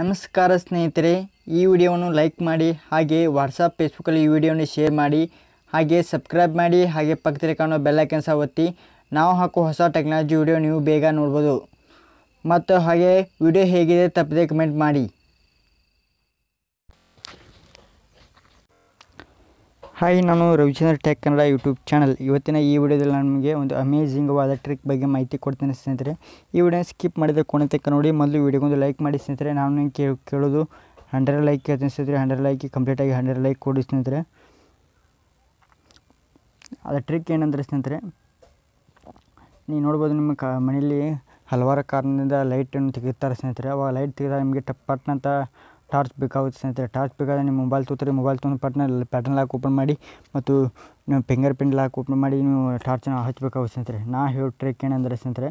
ನಮಸ್ಕಾರ ಸ್ನೇಹಿತರೆ ಈ ವಿಡಿಯೋವನ್ನು ಲೈಕ್ ಮಾಡಿ ಹಾಗೆ ವಾಟ್ಸಪ್ ಫೇಸ್ಬುಕ್ಕಲ್ಲಿ ಈ ವಿಡಿಯೋವನ್ನು ಶೇರ್ ಮಾಡಿ ಹಾಗೆ ಸಬ್ಸ್ಕ್ರೈಬ್ ಮಾಡಿ ಹಾಗೆ ಪಕ್ಕದಲ್ಲಿ ಕಾಣೋ ಬೆಲ್ಲ ಕೆಲಸ ಒತ್ತಿ ನಾವು ಹಾಕೋ ಹೊಸ ಟೆಕ್ನಾಲಜಿ ವಿಡಿಯೋ ನೀವು ಬೇಗ ನೋಡ್ಬೋದು ಮತ್ತು ಹಾಗೆ ವಿಡಿಯೋ ಹೇಗಿದೆ ತಪ್ಪದೆ ಕಮೆಂಟ್ ಮಾಡಿ ಹಾಯ್ ನಾನು Ravichandra tech Kannada YouTube channel ಇವತ್ತಿನ ಈ ವಿಡಿಯೋದಲ್ಲಿ ನಮಗೆ ಒಂದು ಒಂದು ಅಮೇಝಿಂಗ್ವಾದ ಟ್ರಿಕ್ ಬಗ್ಗೆ ಮಾಹಿತಿ ಕೊಡ್ತೇನೆ ಸ್ನೇಹಿತರೆ ಈ ವಿಡಿಯೋನ ಸ್ಕಿಪ್ ಮಾಡಿದ ಕೊನೆ ತಕ್ಕ ನೋಡಿ ಮೊದಲು ವಿಡಿಯೋಗೊಂದು ಲೈಕ್ ಮಾಡಿ ಸ್ನೇಹಿತರೆ ನಾನು ಕೇಳಿ ಕೇಳೋದು ಹಂಡ್ರೆಡ್ ಲೈಕ್ ಕೇಳ್ತೀನಿ ಸ್ನೇಹಿತರೆ ಹಂಡ್ರೆಡ್ ಲೈಕ್ ಕಂಪ್ಲೀಟಾಗಿ ಹಂಡ್ರೆಡ್ ಲೈಕ್ ಕೊಡಿ ಸ್ನೇಹಿತರೆ ಅದು ಟ್ರಿಕ್ ಏನಂದರೆ ಸ್ನೇಹಿತರೆ ನೀವು ನೋಡ್ಬೋದು ನಿಮ್ಮ ಕ ಮನೆಯಲ್ಲಿ ಹಲವಾರು ಕಾರಣದಿಂದ ಲೈಟನ್ನು ತೆಗಿತಾರೆ ಸ್ನೇಹಿತರೆ ಅವಾಗ ಲೈಟ್ ತೆಗೆದಾಗ ನಿಮಗೆ ಟಪ್ ಟಾರ್ಚ್ ಬೇಕಾಗುತ್ತೆ ಸ್ನೇಹಿತರೆ ಟಾರ್ಚ್ ಬೇಕಾದರೆ ನಿಮ್ಮ ಮೊಬೈಲ್ ತೂತಾರೆ ಮೊಬೈಲ್ ತೊಗೊಂಡು ಪಟ್ನ ಪ್ಯಾಟರ್ನ್ ಲಾಕ್ ಓಪನ್ ಮಾಡಿ ಮತ್ತು ಫಿಂಗರ್ ಪ್ರಿಂಟ್ ಲಾಕ್ ಓಪನ್ ಮಾಡಿ ನೀವು ಟಾರ್ಚನ್ನು ಹಚ್ಚಬೇಕಾಗುತ್ತೆ ಸ್ನೇಹಿತರೆ ನಾ ಹೇಳೋ ಟ್ರಿಕ್ ಏನಂದರೆ ಸ್ನೇಹಿತರೆ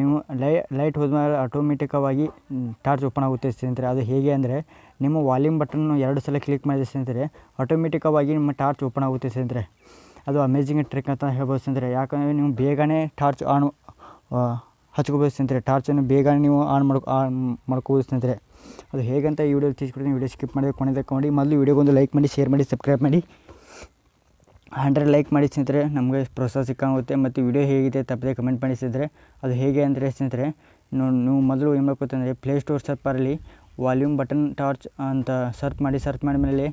ನೀವು ಲೈ ಲೈಟ್ ಹೋದ್ಮೇಲೆ ಆಟೋಮೆಟಿಕವಾಗಿ ಟಾರ್ಚ್ ಓಪನ್ ಆಗುತ್ತೆ ಸ್ನೇಹಿತರೆ ಅದು ಹೇಗೆ ಅಂದರೆ ನಿಮ್ಮ ವಾಲ್ಯೂಮ್ ಬಟನ್ನು ಎರಡು ಸಲ ಕ್ಲಿಕ್ ಮಾಡಿದ ಸ್ನೇಹಿತರೆ ಆಟೋಮೆಟಿಕವಾಗಿ ನಿಮ್ಮ ಟಾರ್ಚ್ ಓಪನ್ ಆಗುತ್ತೆ ಸ್ನೇಹಿತರೆ ಅದು ಅಮೇಝಿಂಗ್ ಟ್ರಿಕ್ ಅಂತ ಹೇಳ್ಬೋದು ಸ್ನೇಹಿತರೆ ಯಾಕಂದರೆ ನೀವು ಬೇಗನೆ ಟಾರ್ಚ್ ಆನ್ ಹಚ್ಕೋಬೋದು ಸ್ನೇಹಿತರೆ ಟಾರ್ಚನ್ನು ಬೇಗ ನೀವು ಆನ್ ಮಾಡ್ಕೊ ಆನ್ ಮಾಡ್ಕೋಬೋದು ಸ್ನೇಹಿತರೆ ಅದು ಹೇಗಂತ ಈ ವಿಡಿಯೋ ತಿಳಿಸ್ಕೊಡ್ತೀನಿ ವಿಡಿಯೋ ಸ್ಕಿಪ್ ಮಾಡಿ ಕೊನೆ ತಗೊಂಡು ಮೊದಲು ಒಂದು ಲೈಕ್ ಮಾಡಿ ಶೇರ್ ಮಾಡಿ ಸಬ್ಸ್ಕ್ರೈಬ್ ಮಾಡಿ ಹಂಡ್ರೆಡ್ ಲೈಕ್ ಮಾಡಿ ಸ್ನೇಹಿತರೆ ನಮಗೆ ಪ್ರೋತ್ಸಾಹ ಸಿಕ್ಕಾಗುತ್ತೆ ಮತ್ತು ವಿಡಿಯೋ ಹೇಗಿದೆ ತಪ್ಪದೆ ಕಮೆಂಟ್ ಮಾಡಿ ಅದು ಹೇಗೆ ಅಂದರೆ ಸ್ನೇಹಿತರೆ ನೀವು ಮೊದಲು ಏನು ಮಾಡ್ಕೋತಂದರೆ ಪ್ಲೇಸ್ಟೋರ್ ಸರ್ಪಲ್ಲಿ ವಾಲ್ಯೂಮ್ ಬಟನ್ ಟಾರ್ಚ್ ಅಂತ ಸರ್ಚ್ ಮಾಡಿ ಸರ್ಚ್ ಮಾಡಿದ ಮೇಲೆ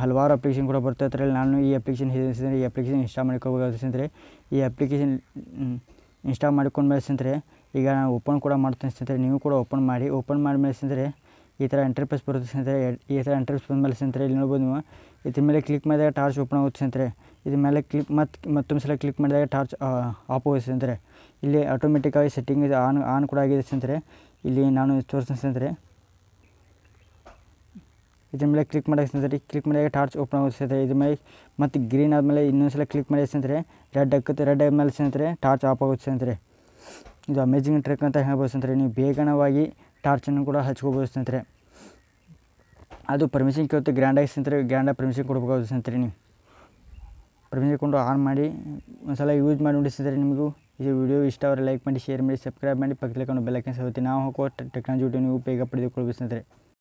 ಹಲವಾರು ಅಪ್ಲಿಕೇಶನ್ ಕೂಡ ಬರ್ತಾ ಅದರಲ್ಲಿ ನಾನು ಈ ಅಪ್ಲಿಕೇಶನ್ ಸ್ನೇಹಿತರೆ ಈ ಅಪ್ಲಿಕೇಶನ್ ಇನ್ಸ್ಟಾಲ್ ಮಾಡ್ಕೋಬೇಕಾಗುತ್ತೆ ಸ್ನೇಹಿತರೆ ಈ ಅಪ್ಲಿಕೇಶನ್ ಇನ್ಸ್ಟಾಲ್ ಮೇಲೆ ಸ್ನೇಹಿತರೆ ಈಗ ನಾನು ಓಪನ್ ಕೂಡ ಮಾಡ್ತೀನಿ ಸ್ನೇಹಿತರೆ ನೀವು ಕೂಡ ಓಪನ್ ಮಾಡಿ ಓಪನ್ ಮಾಡಿದ್ಮೇಲೆ ಸ್ನೇಹಿತರೆ ಈ ಥರ ಇಂಟರ್ಫೇಸ್ ಬರುತ್ತೆ ಸ್ನೇಹಿತರೆ ಈ ಥರ ಬಂದ ಮೇಲೆ ಸ್ನೇಹಿತರೆ ಇಲ್ಲಿ ನೋಡ್ಬೋದು ನೀವು ಇದ್ರ ಮೇಲೆ ಕ್ಲಿಕ್ ಮಾಡಿದಾಗ ಟಾರ್ಚ್ ಓಪನ್ ಆಗುತ್ತೆ ಸ್ನೇಹಿತರೆ ಇದ್ರ ಮೇಲೆ ಕ್ಲಿಕ್ ಮತ್ತು ಮತ್ತೊಂದು ಸಲ ಕ್ಲಿಕ್ ಮಾಡಿದಾಗ ಟಾರ್ಚ್ ಆಫ್ ಆಗುತ್ತೆ ಸ್ನೇಹಿತರೆ ಇಲ್ಲಿ ಆಟೋಮೆಟಿಕ್ಕಾಗಿ ಸೆಟ್ಟಿಂಗ್ ಇದು ಆನ್ ಆನ್ ಕೂಡ ಆಗಿದೆ ಸ್ನೇಹಿತರೆ ಇಲ್ಲಿ ನಾನು ತೋರಿಸ್ತೀನಿ ಸ್ನೇಹಿತರೆ ಇದ್ರ ಮೇಲೆ ಕ್ಲಿಕ್ ಮಾಡಿ ಸ್ನೇಹಿತರೆ ಕ್ಲಿಕ್ ಮಾಡಿದಾಗ ಟಾರ್ಚ್ ಓಪನ್ ಆಗುತ್ತೆ ಸ್ನೇಹಿತರೆ ಇದ್ರ ಮೇಲೆ ಮತ್ತು ಗ್ರೀನ್ ಆದಮೇಲೆ ಇನ್ನೊಂದು ಸಲ ಕ್ಲಿಕ್ ಮಾಡಿ ಸ್ನೇಹಿತರೆ ರೆಡ್ ಹಾಕುತ್ತೆ ರೆಡ್ ಆದಮೇಲೆ ಸ್ನೇಹಿತರೆ ಟಾರ್ಚ್ ಆಫ್ ಆಗುತ್ತೆ ಸ್ನೇಹಿತರೆ ಇದು ಅಮೇಜಿಂಗ್ ಟ್ರೆಕ್ ಅಂತ ಹೇಳ್ಬೋದು ಸ್ನೇಹಿತರೆ ನೀವು ಬೇಗನವಾಗಿ ಟಾರ್ಚನ್ನು ಕೂಡ ಹಚ್ಕೋಬೋದು ಸ್ನೇಹಿತರೆ ಅದು ಪರ್ಮಿಷನ್ ಕೇಳುತ್ತೆ ಗ್ರ್ಯಾಂಡಾಗಿ ಸ್ನೇಹಿತರೆ ಗ್ರ್ಯಾಂಡಾಗಿ ಪರ್ಮಿಷನ್ ಕೊಡಬೇಕಾಗುತ್ತೆ ಸ್ನೇಹಿತರೆ ನೀವು ಪರ್ಮಿಷನ್ ಕೊಂಡು ಆನ್ ಮಾಡಿ ಒಂದ್ಸಲ ಯೂಸ್ ಮಾಡಿ ನೋಡಿ ಸ್ನೇಹಿತರೆ ನಿಮಗೂ ಇದು ವಿಡಿಯೋ ಇಷ್ಟ ಆದರೆ ಲೈಕ್ ಮಾಡಿ ಶೇರ್ ಮಾಡಿ ಸಬ್ಸ್ಕ್ರೈಬ್ ಮಾಡಿ ಪಕ್ಕದಲ್ಲಿ ಕೊಂಡು ಬೆಲ್ಲಕ್ಕೆ ಸೌತಿ ನಾವು ಹಾಕೋ ಟೆಕ್ನಾಲಜಿ ನೀವು ಬೇಗ ಪಡೆದುಕೊಳ್ಬೇಕು ಸ್ನೇಹಿತರೆ